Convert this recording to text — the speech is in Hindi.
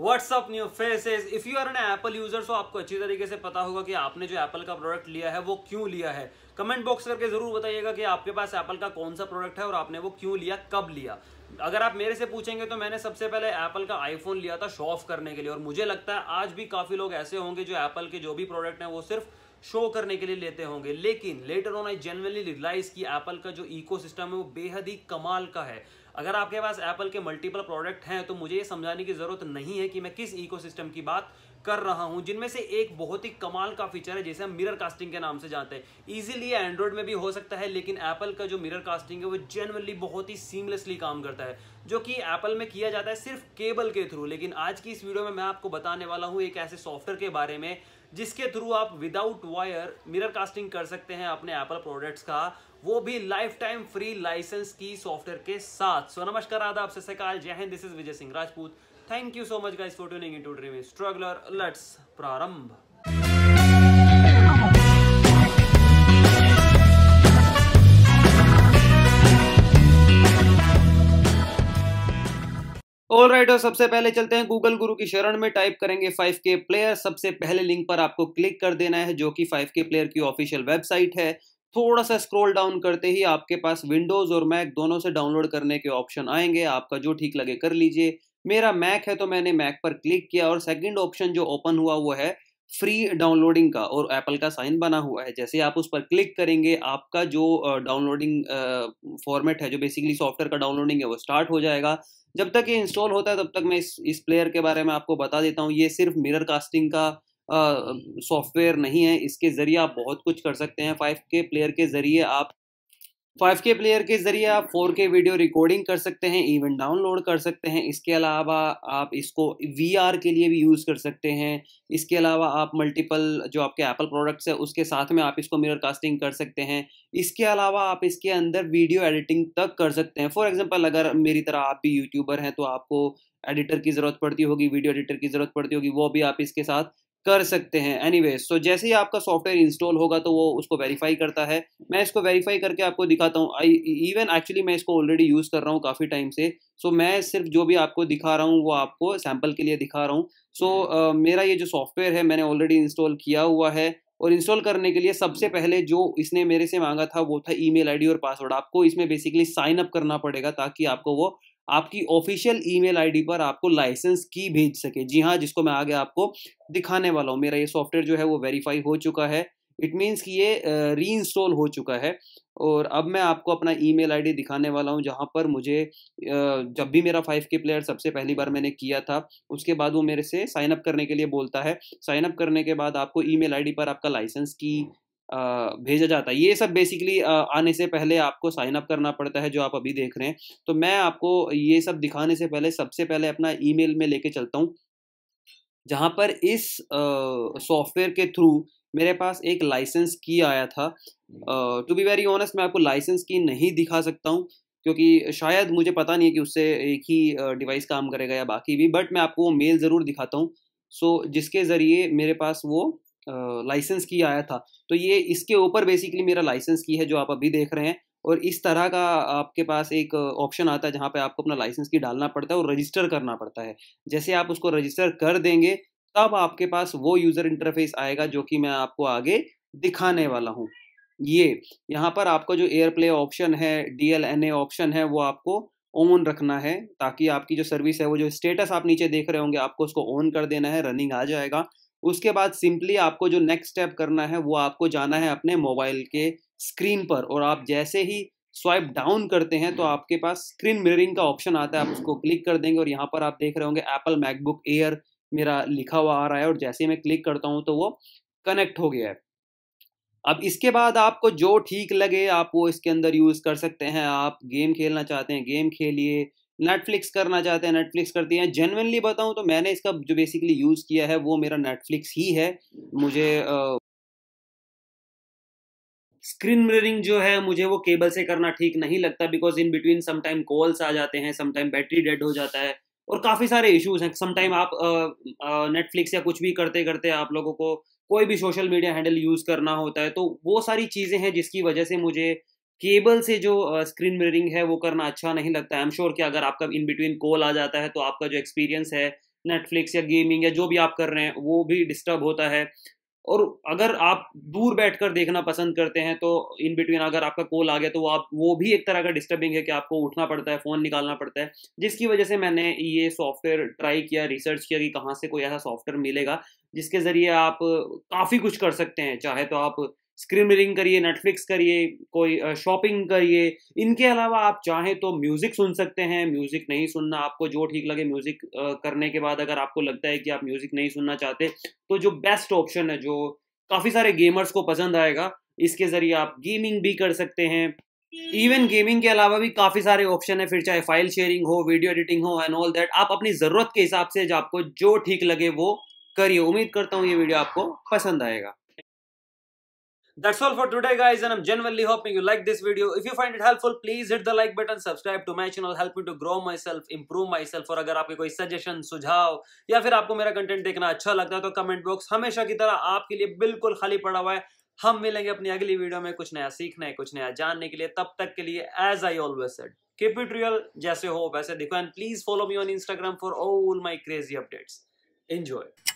WhatsApp new faces if you are an Apple user so आपको अच्छी तरीके से पता होगा कि आपने जो एप्पल का प्रोडक्ट लिया है वो क्यों लिया है कमेंट बॉक्स करके जरूर बताइएगा कि आपके पास एप्पल का कौन सा प्रोडक्ट है और आपने वो क्यों लिया कब लिया अगर आप मेरे से पूछेंगे तो मैंने सबसे पहले एप्पल का आईफोन लिया था शो ऑफ करने के लिए और मुझे लगता है आज भी काफ़ी लोग ऐसे होंगे जो एप्पल के जो भी प्रोडक्ट हैं वो सिर्फ शो करने के लिए लेते होंगे लेकिन later on I generally realise कि एप्पल का जो इको है वो बेहद ही कमाल का है अगर आपके पास एप्पल के मल्टीपल प्रोडक्ट हैं तो मुझे ये समझाने की ज़रूरत नहीं है कि मैं किस इकोसिस्टम की बात कर रहा हूं जिनमें से एक बहुत ही कमाल का फीचर है जैसे हम मिरर कास्टिंग के नाम से जानते हैं इजीली एंड्रॉइड में भी हो सकता है लेकिन एप्पल का जो मिरर कास्टिंग है वो जनरली बहुत ही सीमलेसली काम करता है जो कि एप्पल में किया जाता है सिर्फ केबल के थ्रू लेकिन आज की इस वीडियो में मैं आपको बताने वाला हूँ एक ऐसे सॉफ्टवेयर के बारे में जिसके थ्रू आप विदाउट वायर मिरर कास्टिंग कर सकते हैं अपने एप्पल प्रोडक्ट्स का वो भी लाइफ टाइम फ्री लाइसेंस की सॉफ्टवेयर के साथ सो so, नमस्कार आदाब सकाल जय हिंद this is Vijay Singh Rajput thank you so much guys for tuning into Dream Struggler let's प्रारंभ ऑल राइट और सबसे पहले चलते हैं गूगल गुरु की शरण में टाइप करेंगे 5K प्लेयर सबसे पहले लिंक पर आपको क्लिक कर देना है जो कि 5K प्लेयर की ऑफिशियल वेबसाइट है थोड़ा सा स्क्रॉल डाउन करते ही आपके पास विंडोज़ और मैक दोनों से डाउनलोड करने के ऑप्शन आएंगे आपका जो ठीक लगे कर लीजिए मेरा मैक है तो मैंने मैक पर क्लिक किया और सेकंड ऑप्शन जो ओपन हुआ वो है फ्री डाउनलोडिंग का और एप्पल का साइन बना हुआ है जैसे आप उस पर क्लिक करेंगे आपका जो डाउनलोडिंग फॉर्मेट है जो बेसिकली सॉफ्टवेयर का डाउनलोडिंग है वो स्टार्ट हो जाएगा जब तक ये इंस्टॉल होता है तब तक मैं इस इस प्लेयर के बारे में आपको बता देता हूँ ये सिर्फ मिरर कास्टिंग का सॉफ्टवेयर नहीं है इसके ज़रिए आप बहुत कुछ कर सकते हैं फाइव के प्लेयर के ज़रिए आप 5K प्लेयर के जरिए आप 4K वीडियो रिकॉर्डिंग कर सकते हैं इवन डाउनलोड कर सकते हैं इसके अलावा आप इसको VR के लिए भी यूज़ कर सकते हैं इसके अलावा आप मल्टीपल जो आपके एप्पल प्रोडक्ट्स है उसके साथ में आप इसको मिरर कास्टिंग कर सकते हैं इसके अलावा आप इसके अंदर वीडियो एडिटिंग तक कर सकते हैं फॉर एग्जाम्पल अगर मेरी तरह आप भी यूट्यूबर हैं तो आपको एडिटर की ज़रूरत पड़ती होगी वीडियो एडिटर की ज़रूरत पड़ती होगी वो भी आप इसके साथ कर सकते हैं एनी वेज सो so जैसे ही आपका सॉफ्टवेयर इंस्टॉल होगा तो वो उसको वेरीफाई करता है मैं इसको वेरीफाई करके आपको दिखाता हूँ आई इवन एक्चुअली मैं इसको ऑलरेडी यूज़ कर रहा हूँ काफ़ी टाइम से सो so मैं सिर्फ जो भी आपको दिखा रहा हूँ वो आपको सैम्पल के लिए दिखा रहा हूँ सो so, uh, मेरा ये जो सॉफ्टवेयर है मैंने ऑलरेडी इंस्टॉल किया हुआ है और इंस्टॉल करने के लिए सबसे पहले जो इसने मेरे से मांगा था वो था ईमेल आईडी और पासवर्ड आपको इसमें बेसिकली साइन अप करना पड़ेगा ताकि आपको वो आपकी ऑफिशियल ईमेल आईडी पर आपको लाइसेंस की भेज सके जी हाँ जिसको मैं आगे आपको दिखाने वाला हूँ मेरा ये सॉफ्टवेयर जो है वो वेरीफाई हो चुका है इट मीन्स कि ये री uh, इंस्टॉल हो चुका है और अब मैं आपको अपना ईमेल आईडी दिखाने वाला हूँ जहाँ पर मुझे जब भी मेरा फाइव के प्लेयर सबसे पहली बार मैंने किया था उसके बाद वो मेरे से साइनअप करने के लिए बोलता है साइनअप करने के बाद आपको ईमेल आईडी पर आपका लाइसेंस की भेजा जाता है ये सब बेसिकली आने से पहले आपको साइन अप करना पड़ता है जो आप अभी देख रहे हैं तो मैं आपको ये सब दिखाने से पहले सबसे पहले अपना ईमेल में लेके चलता हूँ जहाँ पर इस सॉफ्टवेयर के थ्रू मेरे पास एक लाइसेंस की आया था टू बी वेरी ऑनेस्ट मैं आपको लाइसेंस की नहीं दिखा सकता हूँ क्योंकि शायद मुझे पता नहीं है कि उससे एक ही डिवाइस काम करेगा या बाकी भी बट मैं आपको वो मेल ज़रूर दिखाता हूँ सो so, जिसके ज़रिए मेरे पास वो लाइसेंस की आया था तो ये इसके ऊपर बेसिकली मेरा लाइसेंस की है जो आप अभी देख रहे हैं और इस तरह का आपके पास एक ऑप्शन आता है जहाँ पे आपको अपना लाइसेंस की डालना पड़ता है और रजिस्टर करना पड़ता है जैसे आप उसको रजिस्टर कर देंगे तब आपके पास वो यूज़र इंटरफेस आएगा जो कि मैं आपको आगे दिखाने वाला हूँ ये यहाँ पर आपका जो एयरप्ले ऑप्शन है डी ऑप्शन है वो आपको ऑन रखना है ताकि आपकी जो सर्विस है वो जो स्टेटस आप नीचे देख रहे होंगे आपको उसको ऑन कर देना है रनिंग आ जाएगा उसके बाद सिंपली आपको जो नेक्स्ट स्टेप करना है वो आपको जाना है अपने मोबाइल के स्क्रीन पर और आप जैसे ही स्वाइप डाउन करते हैं तो आपके पास स्क्रीन मिररिंग का ऑप्शन आता है आप उसको क्लिक कर देंगे और यहाँ पर आप देख रहे होंगे एप्पल मैकबुक एयर मेरा लिखा हुआ आ रहा है और जैसे ही मैं क्लिक करता हूँ तो वो कनेक्ट हो गया है अब इसके बाद आपको जो ठीक लगे आप वो इसके अंदर यूज़ कर सकते हैं आप गेम खेलना चाहते हैं गेम खेलिए नेटफ्लिक्स करना चाहते हैं नेटफ्लिक्स करती हैं जेनवनली बताऊं तो मैंने इसका जो बेसिकली यूज़ किया है वो मेरा नेटफ्लिक्स ही है मुझे स्क्रीन मिररिंग जो है मुझे वो केबल से करना ठीक नहीं लगता because in between sometime calls आ जाते हैं समटाइम बैटरी डेड हो जाता है और काफ़ी सारे इश्यूज हैं समटाइम आप नेटफ्लिक्स या कुछ भी करते करते आप लोगों को कोई भी सोशल मीडिया हैंडल यूज़ करना होता है तो वो सारी चीज़ें हैं जिसकी वजह से मुझे केबल से जो स्क्रीन मिररिंग है वो करना अच्छा नहीं लगता आई एम श्योर कि अगर आपका इन बिटवीन कॉल आ जाता है तो आपका जो एक्सपीरियंस है नेटफ्लिक्स या गेमिंग या जो भी आप कर रहे हैं वो भी डिस्टर्ब होता है और अगर आप दूर कर देखना पसंद करते हैं तो इन बिटवीन अगर आपका कॉल आ गया तो आप वो भी एक तरह का डिस्टर्बिंग है कि आपको उठना पड़ता है फ़ोन निकालना पड़ता है जिसकी वजह से मैंने ये सॉफ्टवेयर ट्राई किया रिसर्च किया कि कहाँ से कोई ऐसा सॉफ्टवेयर मिलेगा जिसके ज़रिए आप काफ़ी कुछ कर सकते हैं चाहे तो आप स्क्रीन रीडिंग करिए नेटफ्लिक्स करिए कोई शॉपिंग करिए इनके अलावा आप चाहें तो म्यूज़िक सुन सकते हैं म्यूज़िक नहीं सुनना आपको जो ठीक लगे म्यूज़िक करने के बाद अगर आपको लगता है कि आप म्यूज़िक नहीं सुनना चाहते तो जो बेस्ट ऑप्शन है जो काफ़ी सारे गेमर्स को पसंद आएगा इसके ज़रिए आप गेमिंग भी कर सकते हैं इवन गेमिंग के अलावा भी काफ़ी सारे ऑप्शन है फिर चाहे फाइल शेयरिंग हो वीडियो एडिटिंग हो एंड ऑल दैट आप अपनी ज़रूरत के हिसाब से जो आपको जो ठीक लगे वो करिए उम्मीद करता हूँ ये वीडियो आपको पसंद आएगा That's all for today guys and I'm genuinely hoping you like this video. If you find it helpful, please hit the like button, subscribe to my channel, help me to grow myself, improve myself और अगर आपके कोई सजेशन सुझाव या फिर आपको मेरा कंटेंट देखना अच्छा लगता है तो कमेंट बॉक्स हमेशा की तरह आपके लिए बिल्कुल खाली पड़ा हुआ है हम मिलेंगे अपनी अगली वीडियो में कुछ नया सीखने कुछ नया जानने के लिए तब तक के लिए as I always said keep it real जैसे हो वैसे दिखो and please follow me on Instagram for all my crazy updates enjoy